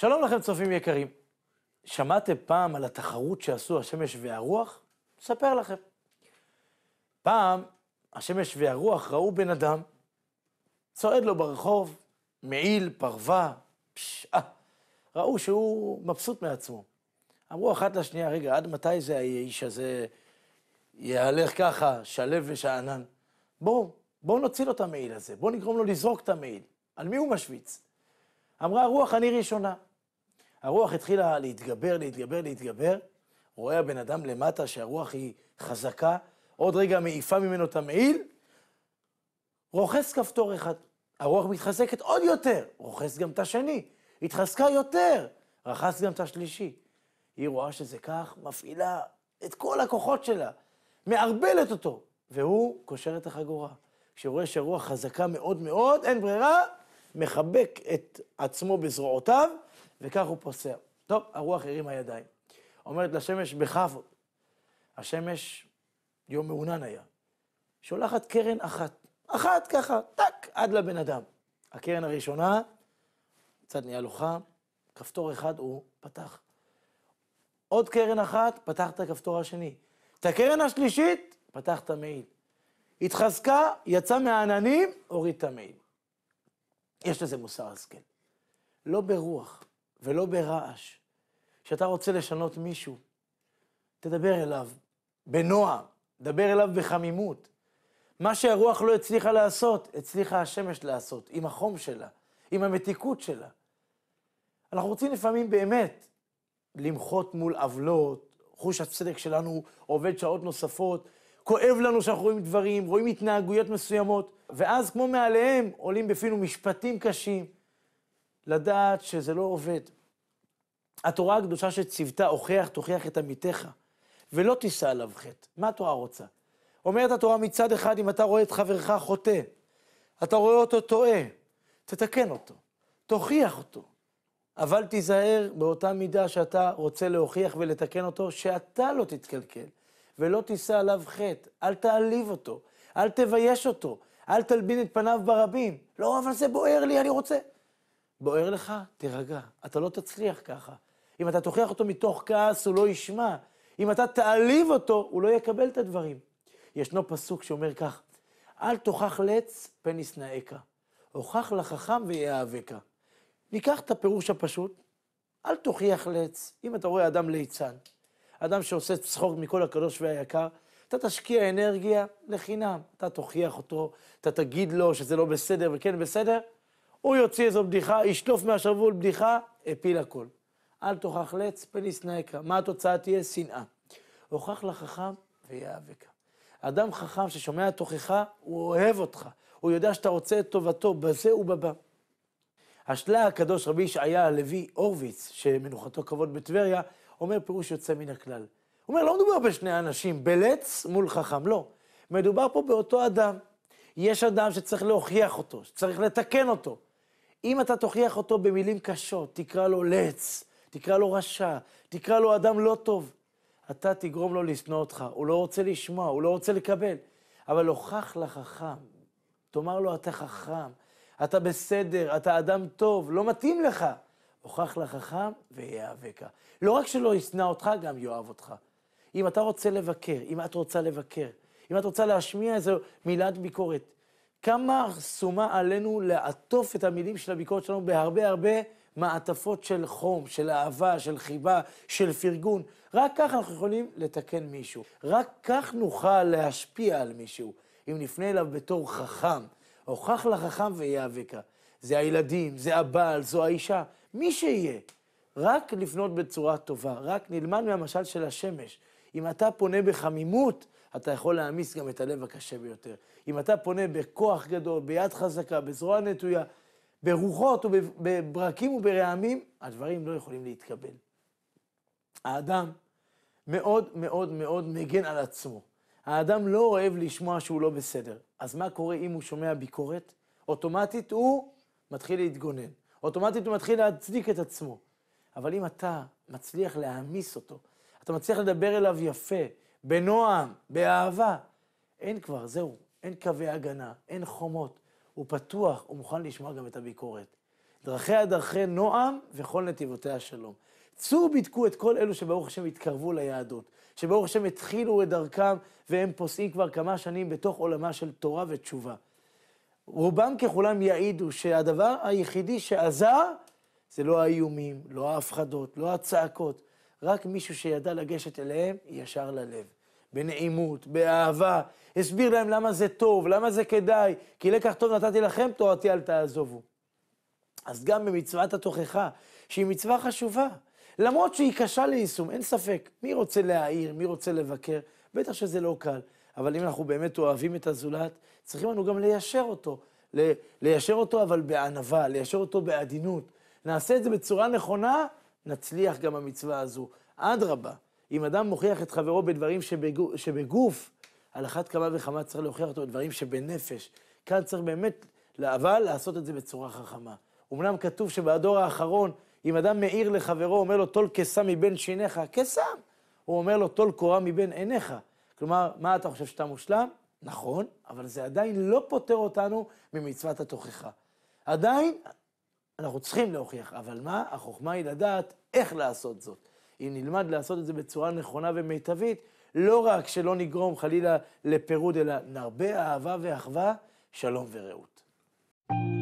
שלום לכם, צופים יקרים. שמעתם פעם על התחרות שעשו השמש והרוח? אספר לכם. פעם השמש והרוח ראו בן אדם צועד לו ברחוב, מעיל, פרווה, פשעה. ראו שהוא מבסוט מעצמו. אמרו אחת לשנייה, רגע, עד מתי זה האיש הזה יהלך ככה, שלו ושאנן? בואו, בואו נוציא לו את המעיל הזה, בואו נגרום לו לזרוק את המעיל. על מי הוא משוויץ? אמרה הרוח, אני ראשונה. הרוח התחילה להתגבר, להתגבר, להתגבר. רואה הבן אדם למטה שהרוח היא חזקה, עוד רגע מעיפה ממנו את המעיל, רוחס כפתור אחד. הרוח מתחזקת עוד יותר, רוחס גם את השני, התחזקה יותר, רחס גם את השלישי. היא רואה שזה כך, מפעילה את כל הכוחות שלה, מערבלת אותו, והוא קושר את החגורה. כשהוא רואה שהרוח חזקה מאוד מאוד, אין ברירה, מחבק את עצמו בזרועותיו, וכך הוא פוסע. טוב, הרוח הרימה ידיים. אומרת לשמש, בכבוד. השמש, יום מעונן היה, שולחת קרן אחת, אחת ככה, טק, עד לבן אדם. הקרן הראשונה, קצת נהיה לו חם, כפתור אחד הוא פתח. עוד קרן אחת, פתח את הכפתור השני. את הקרן השלישית, פתח את המעיל. התחזקה, יצא מהעננים, הוריד את המעיל. יש לזה מוסר השכל. כן. לא ברוח, ולא ברעש. כשאתה רוצה לשנות מישהו, תדבר אליו בנועם, דבר אליו בחמימות. מה שהרוח לא הצליחה לעשות, הצליחה השמש לעשות, עם החום שלה, עם המתיקות שלה. אנחנו רוצים לפעמים באמת למחות מול עוולות, חוש הצדק שלנו עובד שעות נוספות, כואב לנו שאנחנו רואים דברים, רואים התנהגויות מסוימות, ואז כמו מעליהם עולים בפינו משפטים קשים. לדעת שזה לא עובד. התורה הקדושה שציוותה, הוכיח, תוכיח את עמיתך, ולא תישא עליו חטא. מה התורה רוצה? אומרת התורה מצד אחד, אם אתה רואה את חברך חוטא, אתה רואה אותו טועה, תתקן אותו, תוכיח אותו, אבל תיזהר באותה מידה שאתה רוצה להוכיח ולתקן אותו, שאתה לא תתקלקל, ולא תישא עליו חטא. אל תעליב אותו, אל תבייש אותו, אל תלבין את פניו ברבים. לא, אבל זה בוער לי, אני רוצה. בוער לך, תירגע. אתה לא תצליח ככה. אם אתה תוכיח אותו מתוך כעס, הוא לא ישמע. אם אתה תעליב אותו, הוא לא יקבל את הדברים. ישנו פסוק שאומר כך, אל תוכח לץ פן ישנאיך. הוכח לחכם ויאהבך. ניקח את הפירוש הפשוט, אל תוכיח לץ. אם אתה רואה אדם ליצן, אדם שעושה צחוק מכל הקדוש והיקר, אתה תשקיע אנרגיה לחינם. אתה תוכיח אותו, אתה תגיד לו שזה לא בסדר וכן בסדר, הוא יוציא איזו בדיחה, ישלוף מהשרוול בדיחה, הפיל הכל. אל תוכח לץ, פניס נאיקה. מה התוצאה תהיה? שנאה. הוכח לחכם ויאבקה. אדם חכם ששומע תוכחה, הוא אוהב אותך. הוא יודע שאתה רוצה את טובתו, בזה ובבא. השלה הקדוש רבי ישעיה הלוי הורוביץ, שמנוחתו כבוד בטבריה, אומר פירוש יוצא מן הכלל. הוא אומר, לא מדובר בשני אנשים, בלץ מול חכם, לא. מדובר פה באותו אדם. יש אדם שצריך להוכיח אותו, שצריך לתקן אותו. אם אתה תוכיח אותו במילים קשות, תקרא לו לץ, תקרא לו רשע, תקרא לו אדם לא טוב, אתה תגרום לו לשנוא אותך. הוא לא רוצה לשמוע, הוא לא רוצה לקבל. אבל הוכח לחכם, תאמר לו, אתה חכם, אתה בסדר, אתה אדם טוב, לא מתאים לך. הוכח לחכם ויאבקה. לא רק שלא ישנא אותך, גם יאהב אותך. אם אתה רוצה לבקר, אם את רוצה לבקר, אם את רוצה להשמיע איזו מילת ביקורת, כמה שומה עלינו לעטוף את המילים של הביקורת שלנו בהרבה הרבה מעטפות של חום, של אהבה, של חיבה, של פרגון. רק כך אנחנו יכולים לתקן מישהו. רק כך נוכל להשפיע על מישהו. אם נפנה אליו בתור חכם, הוכח לחכם ויאבקה. זה הילדים, זה הבעל, זו האישה, מי שיהיה. רק לפנות בצורה טובה, רק נלמד מהמשל של השמש. אם אתה פונה בחמימות, אתה יכול להעמיס גם את הלב הקשה ביותר. אם אתה פונה בכוח גדול, ביד חזקה, בזרוע נטויה, ברוחות ובברקים וברעמים, הדברים לא יכולים להתקבל. האדם מאוד מאוד מאוד מגן על עצמו. האדם לא אוהב לשמוע שהוא לא בסדר. אז מה קורה אם הוא שומע ביקורת? אוטומטית הוא מתחיל להתגונן. אוטומטית הוא מתחיל להצדיק את עצמו. אבל אם אתה מצליח להעמיס אותו, אתה מצליח לדבר אליו יפה, בנועם, באהבה. אין כבר, זהו. אין קווי הגנה, אין חומות. הוא פתוח, הוא מוכן לשמוע גם את הביקורת. דרכיה דרכי נועם וכל נתיבותיה שלום. צאו בדקו את כל אלו שברוך השם התקרבו ליהדות, שברוך השם התחילו את דרכם והם פוסעים כבר כמה שנים בתוך עולמה של תורה ותשובה. רובם ככולם יעידו שהדבר היחידי שעזר זה לא האיומים, לא ההפחדות, לא הצעקות, רק מישהו שידע לגשת אליהם, ישר ללב. בנעימות, באהבה, הסביר להם למה זה טוב, למה זה כדאי, כי לקח טוב נתתי לכם, תורתי אל תעזובו. אז גם במצוות התוכחה, שהיא מצווה חשובה, למרות שהיא קשה ליישום, אין ספק. מי רוצה להעיר, מי רוצה לבקר, בטח שזה לא קל. אבל אם אנחנו באמת אוהבים את הזולת, צריכים לנו גם ליישר אותו. ל- ליישר אותו אבל בענווה, ליישר אותו בעדינות. נעשה את זה בצורה נכונה, נצליח גם במצווה הזו. אדרבה, אם אדם מוכיח את חברו בדברים שבגוף, שבגוף, על אחת כמה וכמה צריך להוכיח אותו בדברים שבנפש. כאן צריך באמת, אבל לעשות את זה בצורה חכמה. אמנם כתוב שבדור האחרון, אם אדם מאיר לחברו, אומר לו, טול קסם מבין שיניך, קסם! הוא אומר לו, טול קורה מבין עיניך. כלומר, מה אתה חושב שאתה מושלם? נכון, אבל זה עדיין לא פוטר אותנו ממצוות התוכחה. עדיין אנחנו צריכים להוכיח, אבל מה? החוכמה היא לדעת איך לעשות זאת. אם נלמד לעשות את זה בצורה נכונה ומיטבית, לא רק שלא נגרום חלילה לפירוד, אלא נרבה אהבה ואחווה, שלום ורעות. thank you